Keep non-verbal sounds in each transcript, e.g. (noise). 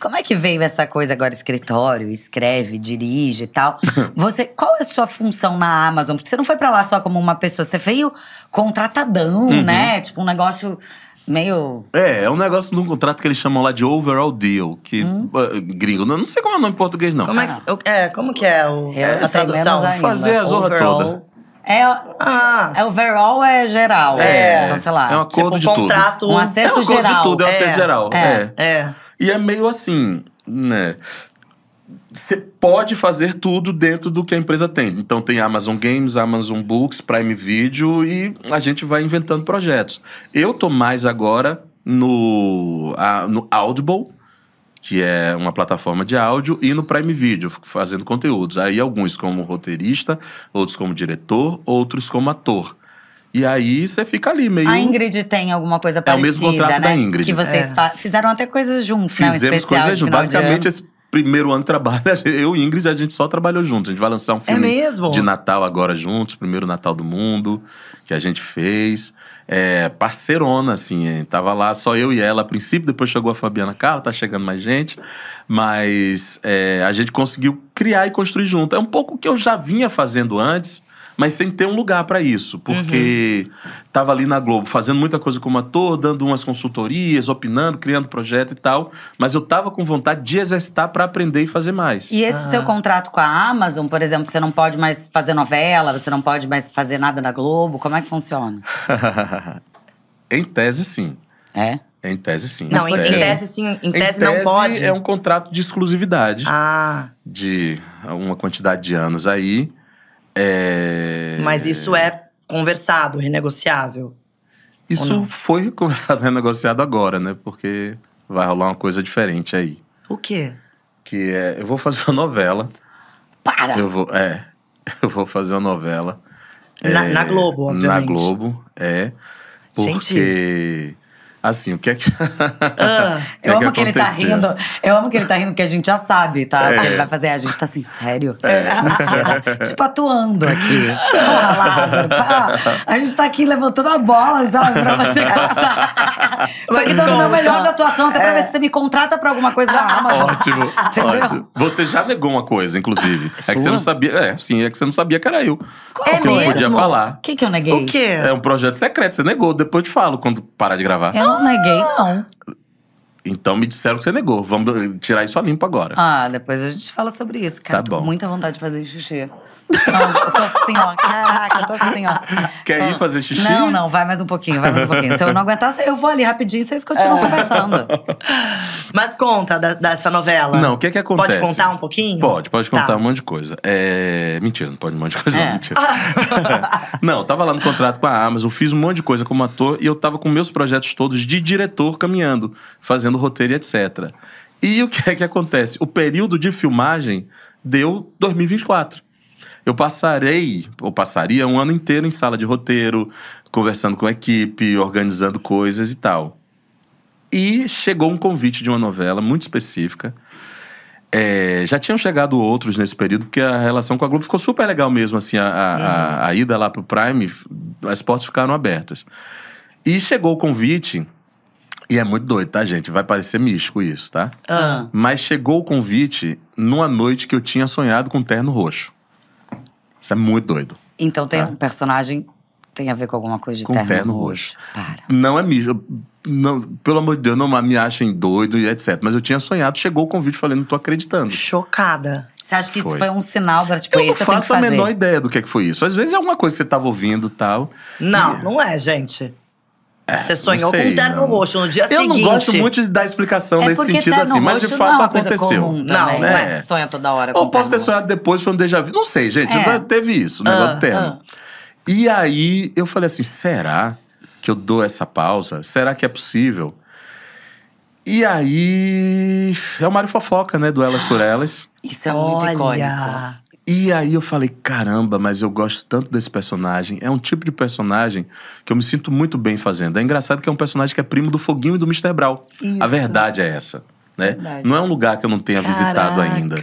Como é que veio essa coisa agora, escritório, escreve, dirige e tal? (laughs) Você, qual é a sua função na Amazon? Porque você não foi para lá só como uma pessoa, você veio contratadão, uhum. né? Tipo um negócio meio. É, é um negócio de um contrato que eles chamam lá de overall deal, que hum. uh, gringo, não, não sei como é o nome em português não. Como é que é, como que é o, é, a tradução? Fazer a zorra overall. toda. É, é, ah. é overall é geral. É. Então, sei lá. É um acordo tipo, de contrato, tudo. Um acerto é um acordo geral. de tudo, é um acerto é. geral. É. é. é. E é meio assim, né? Você pode fazer tudo dentro do que a empresa tem. Então tem Amazon Games, Amazon Books, Prime Video e a gente vai inventando projetos. Eu tô mais agora no, a, no Audible, que é uma plataforma de áudio, e no Prime Video, fazendo conteúdos. Aí alguns como roteirista, outros como diretor, outros como ator. E aí você fica ali meio. A Ingrid tem alguma coisa parecida. É o mesmo contrato né? da Ingrid. Que vocês é. fizeram até coisas juntos, né? Fizemos né? Fizemos coisas juntos. Basicamente, esse primeiro ano de trabalho, (laughs) eu e Ingrid, a gente só trabalhou juntos. A gente vai lançar um é filme é de Natal agora juntos, primeiro Natal do Mundo, que a gente fez. É, parceirona, assim, hein? tava lá só eu e ela a princípio, depois chegou a Fabiana Carla, tá chegando mais gente, mas é, a gente conseguiu criar e construir junto. É um pouco o que eu já vinha fazendo antes, mas sem ter um lugar para isso, porque uhum. tava ali na Globo fazendo muita coisa como ator, dando umas consultorias, opinando, criando projeto e tal, mas eu tava com vontade de exercitar para aprender e fazer mais. E esse ah. seu contrato com a Amazon, por exemplo, você não pode mais fazer novela, você não pode mais fazer nada na Globo, como é que funciona? (laughs) em tese, sim. É? Em tese, sim. Não, em tese, em tese sim. Em, em tese, não pode. É um contrato de exclusividade. Ah. De uma quantidade de anos aí. É... Mas isso é conversado, renegociável. Isso foi (laughs) conversado, renegociado agora, né? Porque vai rolar uma coisa diferente aí. O quê? Que é, eu vou fazer uma novela. Para! Eu vou, é, (laughs) eu vou fazer uma novela. Na, é, na Globo, obviamente. Na Globo, é. Porque Gente. Assim, o que é que. Ah, (laughs) é eu amo que, ele tá rindo. Eu amo que ele tá rindo, porque a gente já sabe, tá? É. O que ele vai fazer. A gente tá assim, sério? É. (laughs) tipo, atuando aqui. Porra, Lázaro. Tá? A gente tá aqui levantando a bola, sabe? Pra você. (laughs) Tô aqui dando o meu melhor da atuação, até pra é. ver se você me contrata pra alguma coisa da Amazon. Ah, ótimo, ótimo. Você já negou uma coisa, inclusive. É, é que você não sabia. É, sim, é que você não sabia que era eu. Qual é que eu não podia falar. O que, que eu neguei? O quê? É um projeto secreto, você negou. Depois eu te falo quando parar de gravar. Eu não não, é gay, não. Então me disseram que você negou. Vamos tirar isso a limpo agora. Ah, depois a gente fala sobre isso, cara. Tá bom. Tô com muita vontade de fazer xixi. Não, eu tô assim, ó. Caraca, eu tô assim, ó. Quer ir ah, fazer xixi? Não, não, vai mais um pouquinho, vai mais um pouquinho. Se eu não aguentar, eu vou ali rapidinho e vocês continuam é. conversando. Mas conta da, dessa novela. Não, o que é que acontece? Pode contar um pouquinho? Pode, pode contar tá. um monte de coisa. É... Mentira, não pode um monte de coisa, é. não, mentira. (laughs) não, tava lá no contrato com a Amazon, fiz um monte de coisa como ator e eu tava com meus projetos todos de diretor caminhando, fazendo do roteiro e etc. E o que é que acontece? O período de filmagem deu 2024. Eu passarei, ou passaria um ano inteiro em sala de roteiro, conversando com a equipe, organizando coisas e tal. E chegou um convite de uma novela muito específica. É, já tinham chegado outros nesse período, porque a relação com a Globo ficou super legal mesmo, assim, a, a, a, uhum. a ida lá pro Prime, as portas ficaram abertas. E chegou o convite e é muito doido, tá, gente? Vai parecer místico isso, tá? Uhum. Mas chegou o convite numa noite que eu tinha sonhado com terno roxo. Isso é muito doido. Então tem tá? um personagem tem a ver com alguma coisa de com terno, terno roxo. roxo. Para. Não é místico. Não, pelo amor de Deus, não me achem doido e etc. Mas eu tinha sonhado, chegou o convite, falei, não tô acreditando. Chocada. Você acha que foi. isso foi um sinal para tipo, eu não faço eu a menor ideia do que, é que foi isso. Às vezes é alguma coisa que você tava ouvindo tal. Não, e... não é, gente. Você sonhou sei, com um terno não. roxo no dia eu seguinte. Eu não gosto muito de dar explicação é nesse sentido tá assim, mas de fato não é aconteceu. Comum, não, é. né? Mas sonha toda hora. Ou posso ter sonhado depois, foi um déjà vu. Não sei, gente. É. Teve isso, o negócio ah, terno. Ah. E aí eu falei assim: será que eu dou essa pausa? Será que é possível? E aí. É o Mário Fofoca, né? Do Elas por ah, Elas. Isso é muito Olha. icônico. E aí eu falei, caramba, mas eu gosto tanto desse personagem. É um tipo de personagem que eu me sinto muito bem fazendo. É engraçado que é um personagem que é primo do Foguinho e do Mr. Brawl. Isso. A verdade é essa, né? Verdade. Não é um lugar que eu não tenha Caraca. visitado ainda.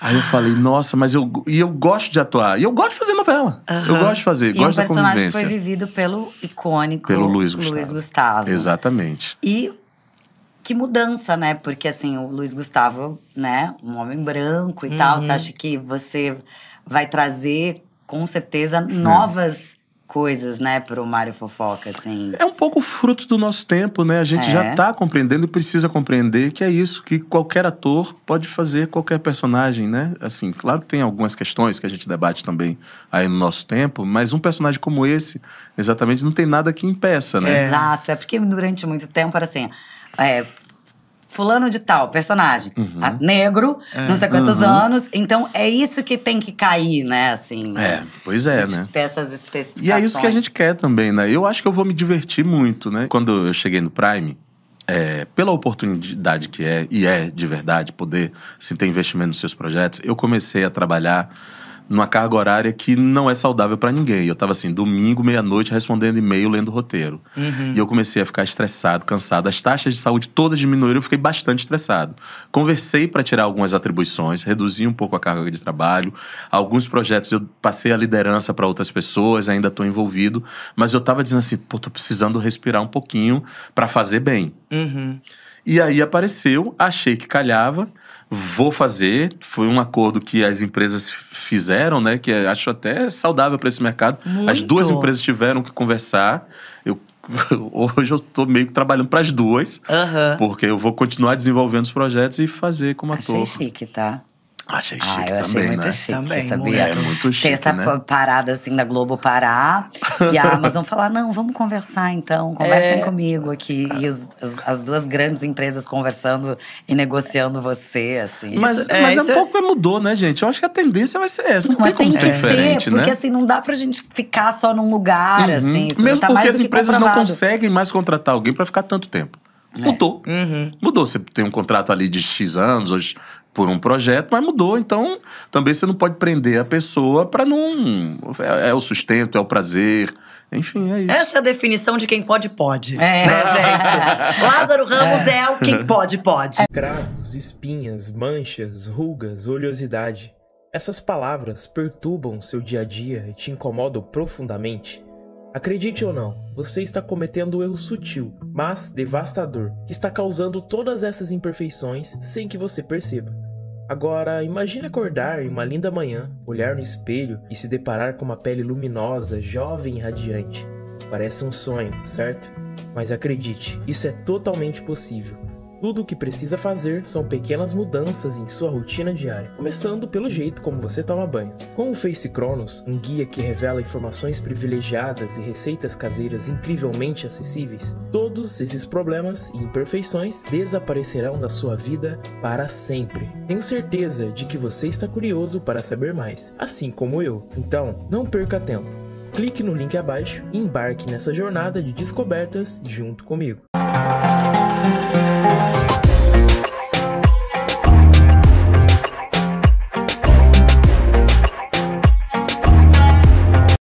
Aí eu falei, nossa, mas eu e eu gosto de atuar. E eu gosto de fazer novela. Uhum. Eu gosto de fazer, e gosto um da convivência. o personagem foi vivido pelo icônico pelo Luiz Gustavo. Luiz Gustavo. Exatamente. E que mudança, né? Porque assim, o Luiz Gustavo, né? Um homem branco e uhum. tal. Você uhum. acha que você vai trazer, com certeza, novas. É. Coisas, né, pro Mário Fofoca, assim. É um pouco fruto do nosso tempo, né? A gente é. já tá compreendendo e precisa compreender que é isso, que qualquer ator pode fazer qualquer personagem, né? Assim, claro que tem algumas questões que a gente debate também aí no nosso tempo, mas um personagem como esse, exatamente, não tem nada que impeça, né? É. Exato, é porque durante muito tempo era assim é, fulano de tal, personagem, uhum. Tá negro, é, não sei quantos uhum. anos. Então é isso que tem que cair, né? Assim, né? é, pois é, né? Ter essas especificações. E é isso que a gente quer também, né? Eu acho que eu vou me divertir muito, né? Quando eu cheguei no Prime, é, pela oportunidade que é, e é de verdade, poder se assim, ter investimento nos seus projetos, eu comecei a trabalhar numa carga horária que não é saudável para ninguém. Eu tava assim, domingo, meia-noite, respondendo e-mail, lendo roteiro. Uhum. E eu comecei a ficar estressado, cansado. As taxas de saúde todas diminuíram, eu fiquei bastante estressado. Conversei para tirar algumas atribuições, reduzi um pouco a carga de trabalho. Alguns projetos eu passei a liderança para outras pessoas, ainda tô envolvido, mas eu tava dizendo assim, pô, tô precisando respirar um pouquinho para fazer bem. Uhum. E aí apareceu, achei que calhava vou fazer. Foi um acordo que as empresas fizeram, né? Que acho até saudável para esse mercado. Muito. As duas empresas tiveram que conversar. Eu (laughs) hoje eu estou meio que trabalhando para as duas, uhum. porque eu vou continuar desenvolvendo os projetos e fazer como ator. Achei chique, tá? Achei chique ah, eu achei também, muito né? chique, também, sabia? É, muito chique, Tem essa né? parada assim da Globo parar e a (laughs) Amazon falar, não, vamos conversar então, conversem é. comigo aqui. E é. os, os, as duas grandes empresas conversando e negociando você, assim. Mas, isso, mas é, é um é pouco mudou, né, gente? Eu acho que a tendência vai ser essa, não, não tem como tem ser diferente, ser, né? Porque assim, não dá pra gente ficar só num lugar, uhum. assim. Mesmo tá porque as empresas não conseguem mais contratar alguém pra ficar tanto tempo. Mudou. Uhum. Mudou. Você tem um contrato ali de X anos, hoje por um projeto, mas mudou. Então, também você não pode prender a pessoa para não. É, é, o sustento, é o prazer. Enfim, é isso. Essa é a definição de quem pode, pode. É, né, gente? (laughs) Lázaro Ramos é. é. o quem pode, pode. É. Cravos, espinhas, manchas, rugas, oleosidade. Essas palavras perturbam seu dia a dia e te incomodam profundamente. Acredite ou não, você está cometendo um erro sutil, mas devastador, que está causando todas essas imperfeições sem que você perceba. Agora, imagine acordar em uma linda manhã, olhar no espelho e se deparar com uma pele luminosa, jovem e radiante. Parece um sonho, certo? Mas acredite, isso é totalmente possível. Tudo o que precisa fazer são pequenas mudanças em sua rotina diária, começando pelo jeito como você toma banho. Com o Face Cronos, um guia que revela informações privilegiadas e receitas caseiras incrivelmente acessíveis, todos esses problemas e imperfeições desaparecerão da sua vida para sempre. Tenho certeza de que você está curioso para saber mais, assim como eu. Então, não perca tempo. Clique no link abaixo e embarque nessa jornada de descobertas junto comigo. Thank you.